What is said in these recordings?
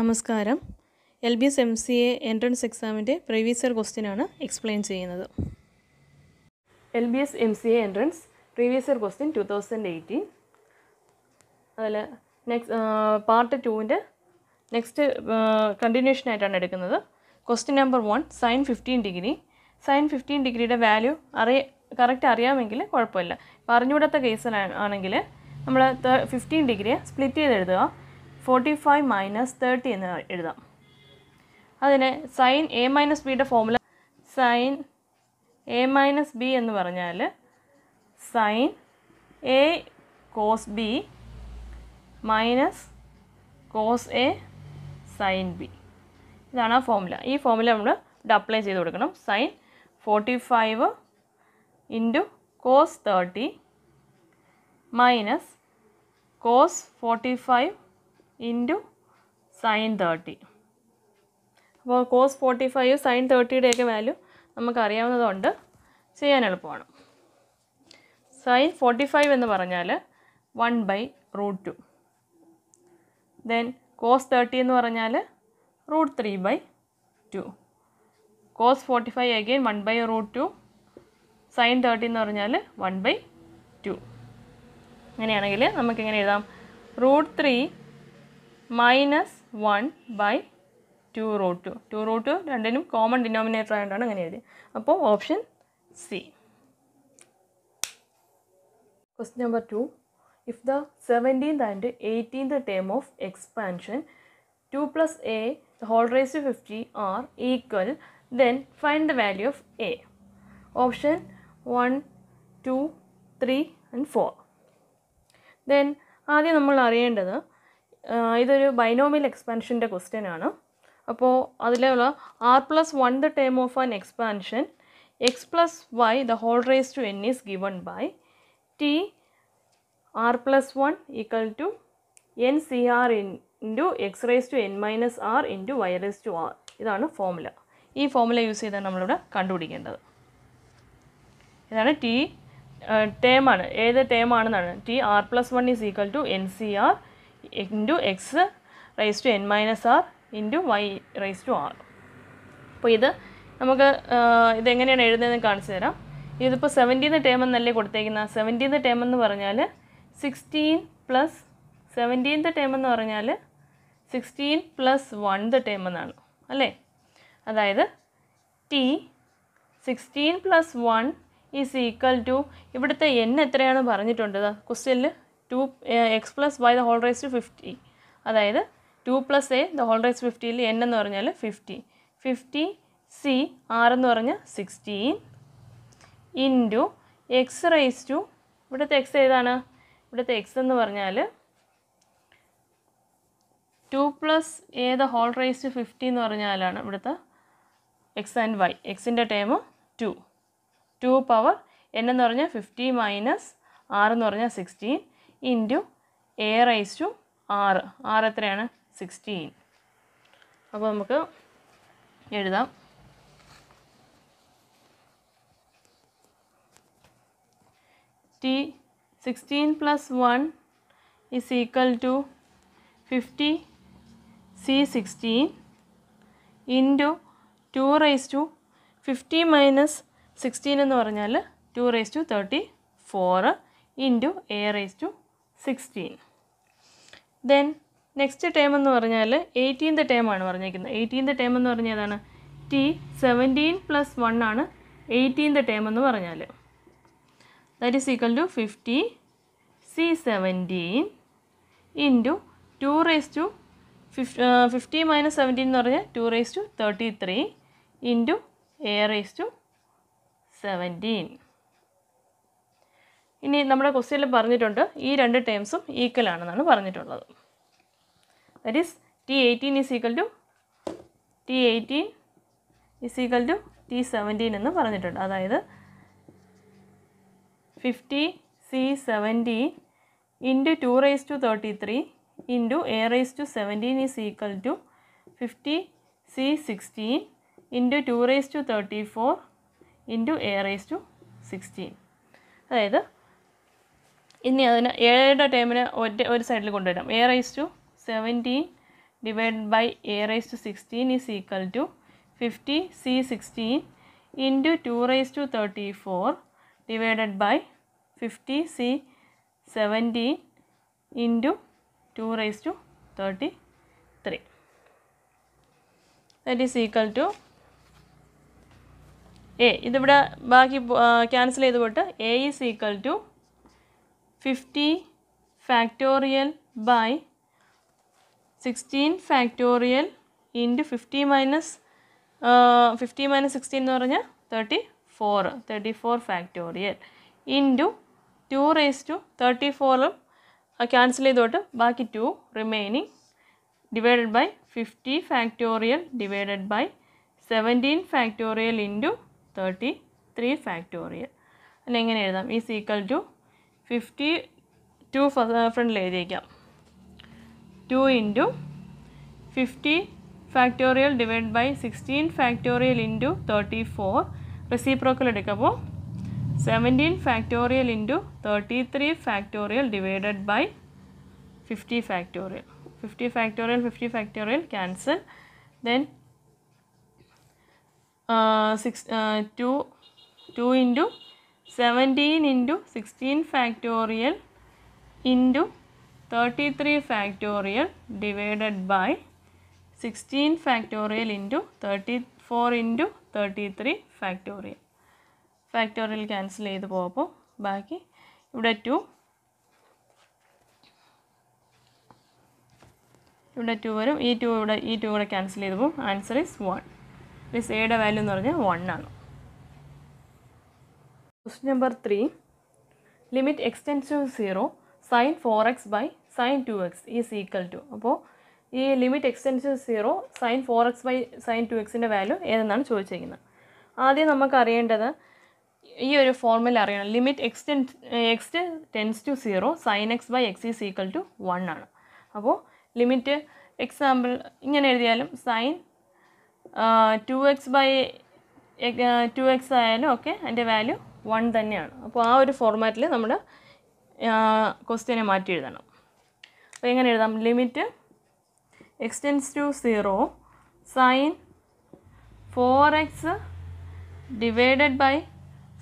നമസ്കാരം L B S M C A entrance എക്സാമിൻ്റെ previous year ആണ് എക്സ്പ്ലെയിൻ ചെയ്യുന്നത് L B S M C A entrance previous year question two thousand eighteen അതിൽ next part ടുവിൻ്റെ next continuation ആയിട്ടാണ് എടുക്കുന്നത് question number one sine fifteen degree sine fifteen ഡിഗ്രിയുടെ value അറിയ correct അറിയാമെങ്കിൽ കുഴപ്പമില്ല ഇപ്പോൾ അറിഞ്ഞുകൂടാത്ത കേസിലാണെങ്കിൽ നമ്മൾ ഫിഫ്റ്റീൻ ഡിഗ്രിയെ സ്പ്ലിറ്റ് ചെയ്ത് എഴുതുക ഫോർട്ടി ഫൈവ് മൈനസ് തേർട്ടി എന്ന് എഴുതാം അതിന് സൈൻ എ മൈനസ് ബിയുടെ formula sine A minus B എന്ന് പറഞ്ഞാൽ sine A cos B minus cos A sine B ഇതാണ് ആ ഫോമുല ഈ ഫോമുല നമ്മൾ ഇവിടെ അപ്ലൈ ചെയ്ത് കൊടുക്കണം sine forty five into cos thirty minus cos forty five into sine thirty അപ്പോൾ കോസ് ഫോർട്ടി ഫൈവ് സൈൻ തേർട്ടിയുടെയൊക്കെ വാല്യൂ നമുക്കറിയാവുന്നതുകൊണ്ട് ചെയ്യാൻ എളുപ്പമാണ് സൈൻ ഫോർട്ടി ഫൈവ് എന്ന് പറഞ്ഞാൽ one by root two then cos thirty എന്ന് പറഞ്ഞാൽ root three by two cos forty five again one by root two sine thirty എന്ന് പറഞ്ഞാൽ വൺ ബൈ ടു അങ്ങനെയാണെങ്കിൽ നമുക്കിങ്ങനെ എഴുതാം root three minus one by two root two two root രണ്ടിനും common denominator ആയതുകൊണ്ടാണ് അങ്ങനെ എഴുതി അപ്പോൾ option C question number two if the seventeenth and eighteenth term of expansion two plus A whole raise fifty are equal then find the value of A option one two three and four then ആദ്യം നമ്മൾ അറിയേണ്ടത് ഇതൊരു ബൈനോമിൽ എക്സ്പാൻഷൻ്റെ question ആണ് അപ്പോൾ അതിലുള്ള R plus one the term of an expansion X plus Y the whole raise to N is given by T R plus one equal to N C R into X raise to N minus R into Y raise to R ഇതാണ് formula ഈ formula use ചെയ്താണ് നമ്മളിവിടെ കണ്ടുപിടിക്കേണ്ടത് ഇതാണ് T ടേമാണ് ഏത് ടേമാണെന്നാണ് T R plus one is equal to N C R into X raise to N minus R into Y rise to R അപ്പോൾ ഇത് നമുക്ക് ഇതെങ്ങനെയാണ് എഴുതുന്നതെന്ന് കാണിച്ചു തരാം ഇതിപ്പോൾ സെവൻറ്റീന്ന് ടേം എന്നല്ലേ കൊടുത്തേക്കുന്ന സെവൻറ്റീന്ന് ടേം എന്ന് പറഞ്ഞാൽ സിക്സ്റ്റീൻ പ്ലസ് സെവൻറ്റീൻത്ത് ടേം എന്ന് പറഞ്ഞാൽ സിക്സ്റ്റീൻ പ്ലസ് വൺത് ടേം എന്നാണ് അല്ലേ അതായത് T sixteen plus one is equal to ഇവിടുത്തെ എൻ എത്രയാണ് പറഞ്ഞിട്ടുണ്ടത് ക്വസ്റ്റ്യനിൽ two X plus Y the whole raise to fifty അതായത് two plus A the whole raise ഫിഫ്റ്റിയിൽ എൻ എന്ന് പറഞ്ഞാൽ ഫിഫ്റ്റി ഫിഫ്റ്റി സി ആർ എന്ന് പറഞ്ഞാൽ sixteen into X raise to ഇവിടുത്തെ എക്സ് ഏതാണ് ഇവിടുത്തെ എക്സ് എന്ന് പറഞ്ഞാൽ two plus A the whole raise to fifty എന്ന് പറഞ്ഞാലാണ് ഇവിടുത്തെ എക്സ് ആൻഡ് വൈ എക്സിൻ്റെ term two two power N എന്ന് പറഞ്ഞാൽ ഫിഫ്റ്റി മൈനസ് ആർ എന്ന് പറഞ്ഞാൽ sixteen into A rise to ആറ് ആറ് എത്രയാണ് സിക്സ്റ്റീൻ അപ്പോൾ നമുക്ക് എഴുതാം T sixteen plus one is equal to fifty C sixteen into two rise to fifty minus sixteen എന്ന് പറഞ്ഞാൽ two rise to thirty four into A rise to sixteen then next term എന്ന് പറഞ്ഞാൽ eighteenth ആണ് പറഞ്ഞിരിക്കുന്നത് eighteenth term എന്ന് പറഞ്ഞാൽ ഏതാണ് T seventeen plus one ആണ് എയ്റ്റീൻത് ടേം എന്ന് പറഞ്ഞാൽ that is equal to fifty C seventeen into two raise to fifty fifty minus seventeen എന്ന് പറഞ്ഞാൽ two raise to thirty three into A raise to seventeen ഇനി നമ്മുടെ ക്വസ്റ്റ്യനിൽ പറഞ്ഞിട്ടുണ്ട് ഈ രണ്ട് ടേംസും ഈക്വൽ ആണെന്നാണ് പറഞ്ഞിട്ടുള്ളത് that is T eighteen is equal to T eighteen is equal to T seventeen എന്ന് പറഞ്ഞിട്ടുണ്ട് അതായത് fifty C seventeen into two raise to thirty three into A raise to seventeen is equal to fifty C sixteen into two raise to thirty four into A raise to sixteen അതായത് ഇനി അതിന് എയുടെ ടേമിന് ഒറ്റ ഒരു സൈഡിൽ കൊണ്ടുവരാം A rise to seventeen divide by A rise to sixteen is equal to fifty C sixteen into two rise to thirty four divided by fifty C seventeen into two rise to thirty three that is equal to A ഇതിവിടെ ബാക്കി cancel ചെയ്ത് പോയിട്ട് A is equal to fifty factorial by sixteen factorial into fifty minus fifty minus sixteen എന്ന് പറഞ്ഞാൽ thirty four thirty four factorial into two raise to thirty ഫോറും cancel ചെയ്തോട്ട് ബാക്കി two remaining divided by fifty factorial divided by seventeen factorial into thirty three factorial അല്ല എങ്ങനെ എഴുതാം is equal to fifty two ഫ്രണ്ടിൽ എഴുതിയേക്കാം two into fifty factorial divide by sixteen factorial into thirty four reciprocal എടുക്കുമ്പോൾ seventeen factorial into thirty three factorial divided by fifty factorial fifty factorial fifty factorial cancel then six two two into seventeen into sixteen factorial into thirty three factorial divided by sixteen factorial into thirty four into thirty three factorial factorial cancel ചെയ്ത് പോകുമ്പോൾ ബാക്കി ഇവിടെ to ഇവിടെ to വരും ഈ to ഇവിടെ ഈ to ഇവിടെ ക്യാൻസൽ ചെയ്ത് പോകും ആൻസർ ഈസ് വൺ പ്ലീസ് എയുടെ വാല്യൂ എന്ന് പറഞ്ഞാൽ വൺ ആണ് question number three limit X tends to zero sine four X by sine two X is equal to അപ്പോൾ ഈ limit X tends to zero sine four X by sine two എക്സിൻ്റെ value ഏതെന്നാണ് ചോദിച്ചിരിക്കുന്നത് ആദ്യം നമുക്കറിയേണ്ടത് ഈ ഒരു ഫോർമുല അറിയണം limit X ten ten X tends to zero sine X by X is equal to one ആണ് അപ്പോൾ ലിമിറ്റ് എക്സാമ്പിൾ ഇങ്ങനെ എഴുതിയാലും sine two X by two X ആയാലും ഒക്കെ അതിൻ്റെ വാല്യൂ വൺ തന്നെയാണ് അപ്പോൾ ആ ഒരു ഫോർമാറ്റിൽ നമ്മൾ ക്വസ്റ്റ്യനെ മാറ്റി എഴുതണം അപ്പോൾ എങ്ങനെ എഴുതാം limit X tends to zero sine four X divided by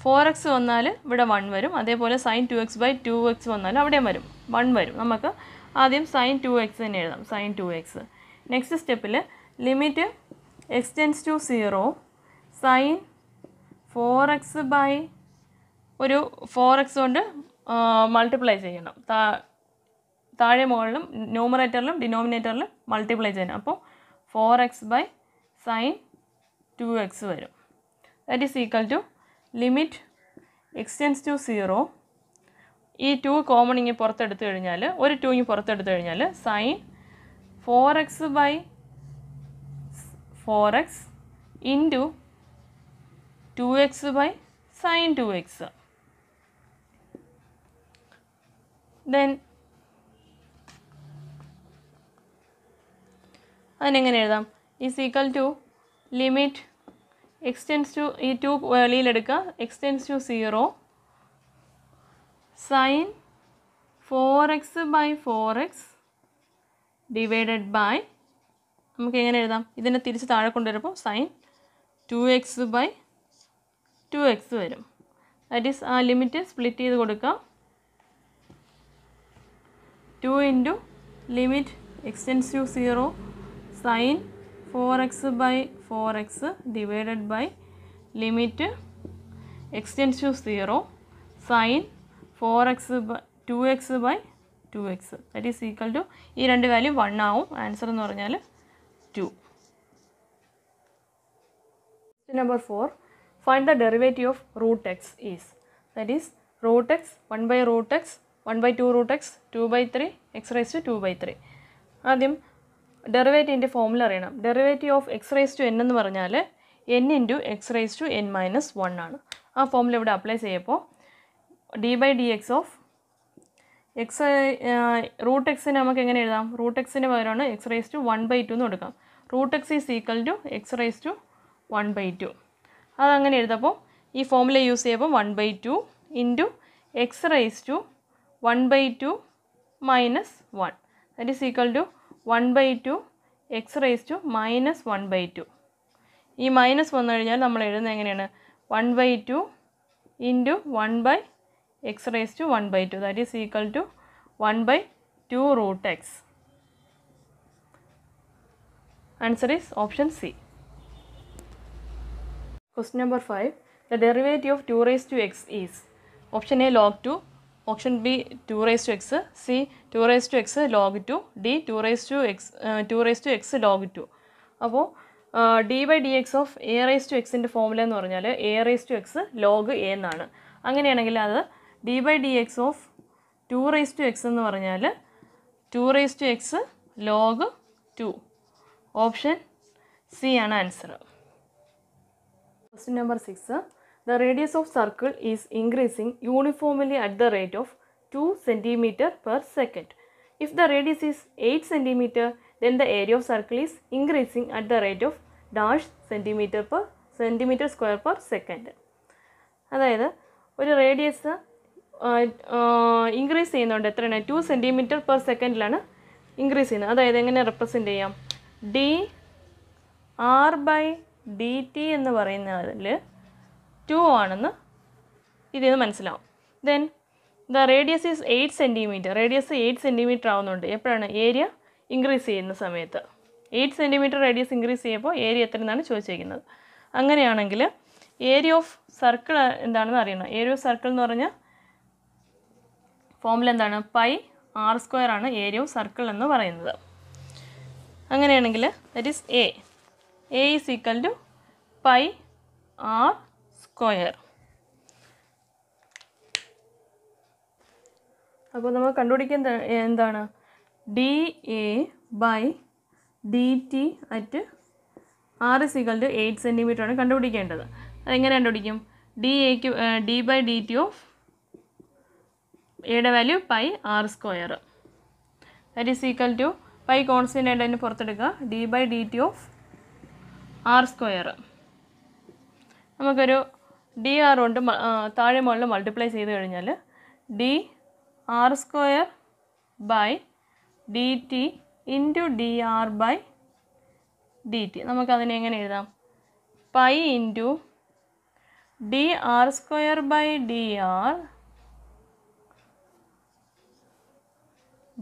four X വന്നാൽ ഇവിടെ വൺ വരും അതേപോലെ sine two X by two X വന്നാൽ അവിടെയും വരും വൺ വരും നമുക്ക് ആദ്യം സൈൻ ടു എക്സ് തന്നെ എഴുതാം സൈൻ ടു എക്സ് നെക്സ്റ്റ് സ്റ്റെപ്പിൽ limit X tends to zero sine four X by ഒരു ഫോർ എക്സ് കൊണ്ട് മൾട്ടിപ്ലൈ ചെയ്യണം താഴെ മുകളിലും ന്യൂമറേറ്ററിലും ഡിനോമിനേറ്ററിലും മൾട്ടിപ്ലൈ ചെയ്യണം അപ്പോൾ four X by sine two X വരും that is equal to limit X tends to zero ഈ ടു കോമൺ ഇങ്ങനെ പുറത്തെടുത്തു കഴിഞ്ഞാൽ ഒരു ടു ഇങ്ങനെ പുറത്തെടുത്തു കഴിഞ്ഞാൽ sine four X by four X into two X by sine two X then അതിനെങ്ങനെ എഴുതാം is equal to limit X tends to ഈ ടു വെളിയിലെടുക്കുക X tends to zero sine four X by four X divided by നമുക്ക് എങ്ങനെ എഴുതാം ഇതിനെ തിരിച്ച് താഴെ കൊണ്ടുവരുമ്പോൾ sine two X by two X വരും ദാറ്റ് ഈസ് ആ ലിമിറ്റ് സ്പ്ലിറ്റ് ചെയ്ത് കൊടുക്കാം two into limit X tends to zero sine four X by four X divided by limit X tends to zero sine four X by two X by two X that is equal to ഈ രണ്ട് value one ആവും answer എന്ന് പറഞ്ഞാൽ two number four find the derivative of root X is that is root X one by root X one by two root X two by three X raise to two by ത്രീ three ഡെറിവേറ്റീവിൻ്റെ ഫോമിൽ അറിയണം derivative of X raise to N എന്ന് പറഞ്ഞാൽ N into X raise to N minus one ആണ് ആ ഫോമിൽ ഇവിടെ apply ചെയ്യപ്പോൾ D by D X of X root എക്സിന് നമുക്ക് എങ്ങനെ എഴുതാം റൂട്ട് എക്സിന് പകരമാണ് X raise to one by two എന്ന് കൊടുക്കാം root X is equal to X raise to one by two അതങ്ങനെ എഴുതപ്പോൾ ഈ ഫോമിൽ യൂസ് ചെയ്യുമ്പോൾ one by two into X raise to one by two minus one that is equal to one by two X raise to minus one by two ഈ minus വന്നു കഴിഞ്ഞാൽ നമ്മൾ എഴുതുന്നത് എങ്ങനെയാണ് one by two into one by X raise to one by two that is equal to one by two root X answer is option C question number five the derivative of two raise to X is option A log two option B two raise to X C two raise to X log two D two raise to X two raise to X log two അപ്പോൾ D by D X of a raise to എക്സിൻ്റെ formula എന്ന് പറഞ്ഞാൽ a raise to X log a എന്നാണ് അങ്ങനെയാണെങ്കിൽ അത് d by D X of two raise to x എന്ന് പറഞ്ഞാൽ two raise to X log two option C ആണ് answer question number six the radius of circle is increasing uniformly at the rate of two centimetre per second if the radius is eight centimetre then the area of circle is increasing at the rate of dash centimetre per centimetre square per second അതായത് ഒരു radius increase ചെയ്യുന്നുണ്ട് എത്രയാണ് two centimetre per സെക്കൻഡിലാണ് increase ചെയ്യുന്നത് അതായത് എങ്ങനെ represent ചെയ്യാം d r by d t എന്ന് പറയുന്നതിൽ ടു ആണെന്ന് ഇതിൽ നിന്ന് മനസ്സിലാവും then the radius is eight centimetre radius eight centimetre ആവുന്നുണ്ട് എപ്പോഴാണ് ഏരിയ ഇൻക്രീസ് ചെയ്യുന്ന സമയത്ത് എയ്റ്റ് സെൻറ്റിമീറ്റർ റേഡിയസ് ഇൻക്രീസ് ചെയ്യുമ്പോൾ ഏരിയ എത്ര എന്നാണ് ചോദിച്ചിരിക്കുന്നത് അങ്ങനെയാണെങ്കിൽ ഏരിയ ഓഫ് സർക്കിൾ എന്താണെന്ന് അറിയണം ഏരിയ ഓഫ് സർക്കിൾ എന്ന് പറഞ്ഞാൽ ഫോമിൽ എന്താണ് പൈ ആർ സ്ക്വയർ ആണ് ഏരിയ ഓഫ് സർക്കിൾ എന്ന് പറയുന്നത് അങ്ങനെയാണെങ്കിൽ that is a a is equal to pi r square അപ്പോൾ നമ്മൾ കണ്ടുപിടിക്കുന്ന എന്താണ് d a by d t at r is equal to eight centimetre ആണ് കണ്ടുപിടിക്കേണ്ടത് അതെങ്ങനെ കണ്ടുപിടിക്കും ഡി എക്ക് d by d t of എയുടെ value pi r square that is equal to pi constant ആയിട്ട് അതിന് പുറത്തെടുക്കുക d by d t of R square നമുക്കൊരു ഡി ആർ കൊണ്ട് താഴെ മുകളിൽ മൾട്ടിപ്ലൈ ചെയ്ത് കഴിഞ്ഞാൽ d r square by d t into d r by d t നമുക്കതിനെ എങ്ങനെ എഴുതാം pi into d r square by d r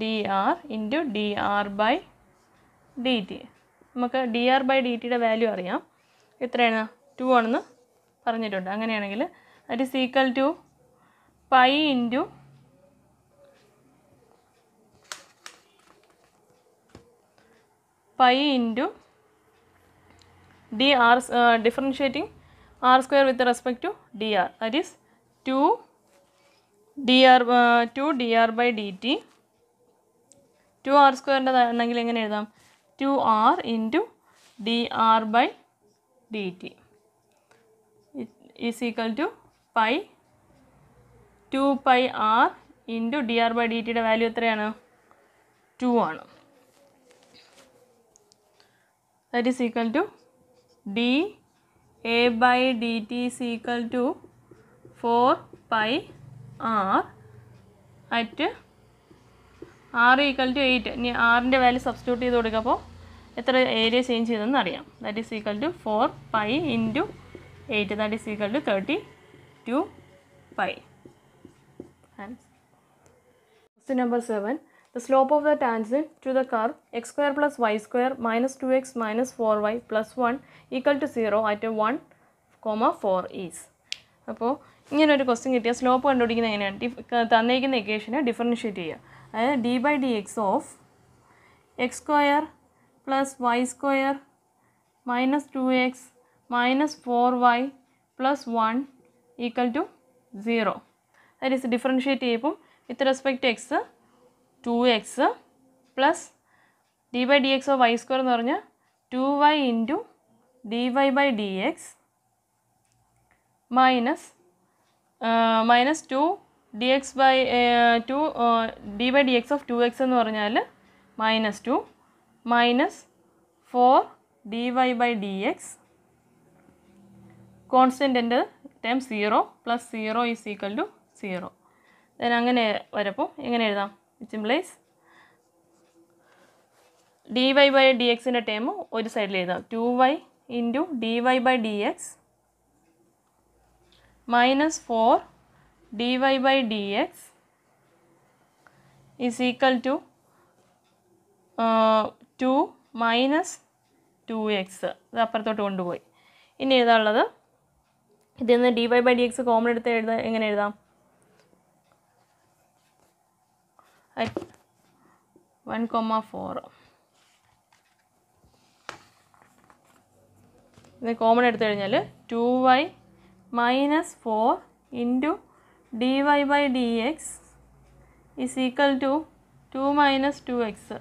d r into d r by d t നമുക്ക് d r by d ടിയുടെ value അറിയാം എത്രയാണ് two ആണെന്ന് പറഞ്ഞിട്ടുണ്ട് അങ്ങനെയാണെങ്കിൽ it is equal to pi into pi into d r differentiating r square with respect to d r that is two d r two d r by d t two r സ്ക്വയറിൻ്റെ ആണെങ്കിൽ എങ്ങനെ എഴുതാം two r into d r by d t is equal to pi two pi r into d r by d ടിയുടെ value എത്രയാണ് two ആണ് that is equal to d a by d t is equal to four pi r at r equal to eight ഇനി ആറിൻ്റെ value substitute ചെയ്ത് കൊടുക്കുമ്പോൾ എത്ര area change ചെയ്തതെന്ന് അറിയാം that is equal to four pi into 8 that two thirty two 32 question number seven the 7. Of the of to the to x square plus y square minus two x 2x four 4y plus 1 equal to 0 at 1, comma 4 is അപ്പോൾ ഇങ്ങനെ ഒരു question കിട്ടിയ slope കണ്ടുപിടിക്കുന്ന എങ്ങനെയാണ് തന്നേക്കുന്ന ഇക്വേഷനെ differentiate ചെയ്യുക അതായത് d by D X of x square plus y square minus two x minus 4y plus 1 equal to 0. That is differentiate ചെയ്യുമ്പോൾ with respect to x 2x plus d by dx of y square എന്ന് പറഞ്ഞാൽ 2y into dy by dx minus uh, minus 2 dx by uh, 2 uh, d by dx of 2x എന്ന് പറഞ്ഞാൽ minus 2 minus 4 dy by dx കോൺസ്റ്റൻറ്റിൻ്റെ time zero plus zero is equal to zero ഞാൻ അങ്ങനെ വരപ്പോൾ എങ്ങനെ എഴുതാം it implies d y by d എക്സിൻ്റെ term ഒരു സൈഡിൽ എഴുതാം two y into d y by D x minus four d y by D x is equal to two minus two x അത് അപ്പുറത്തോട്ട് കൊണ്ടുപോയി ഇനി ഏതാ ഉള്ളത് ഇതിൽ നിന്ന് d y by D x common എടുത്ത് എഴുത എങ്ങനെ എഴുതാം വൺ കോമ ഫോർ ഇത് കോമൺ എടുത്തു കഴിഞ്ഞാൽ two y minus four into d y by D x is equal to two minus two x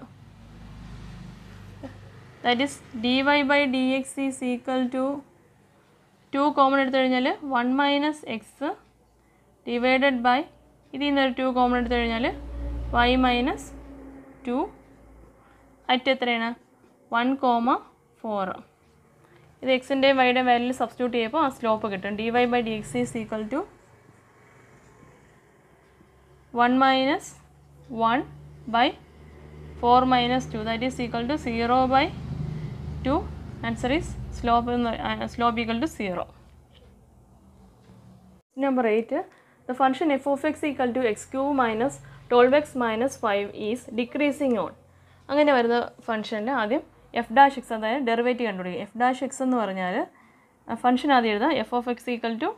that is d y by D x is equal to two common എടുത്തു കഴിഞ്ഞാൽ one minus x divided by ഇതിൽ നിന്ന് ഒരു two common എടുത്തു കഴിഞ്ഞാൽ y minus two at എത്രയാണ് one comma four ഇത് എക്സിൻ്റെ വൈയുടെ വാല്യൂ സബ്സ്റ്റിറ്റ്യൂട്ട് ചെയ്യുമ്പോൾ ആ സ്ലോപ്പ് കിട്ടും d y by D x is equal to one minus one by four minus two that is equal to zero by two answer is slope slope equal to zero number eight the function f of x equal to x cube minus twelve x minus five is decreasing on അങ്ങനെ വരുന്ന ഫംഗ്ഷനിൽ ആദ്യം f dash x അതായത് derivative കണ്ടുപിടിക്കുക f dash x എന്ന് പറഞ്ഞാൽ function ആദ്യം എഴുതാം f of x equal to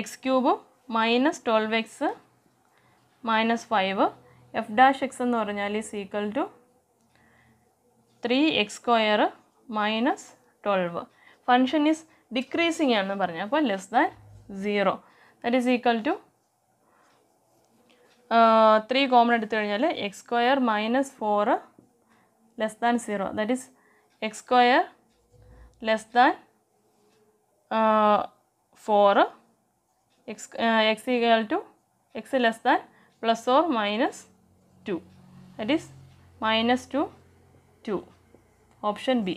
x ക്യൂബും minus twelve x minus five f dash x എന്ന് പറഞ്ഞാൽ is equal to three x square minus twelve function is decreasing ആണെന്ന് പറഞ്ഞു അപ്പോൾ less than zero that is equal to three common എടുത്തു കഴിഞ്ഞാൽ x square minus four less than zero that is x square less than four x x equal to x less than plus or minus two that is minus two to option B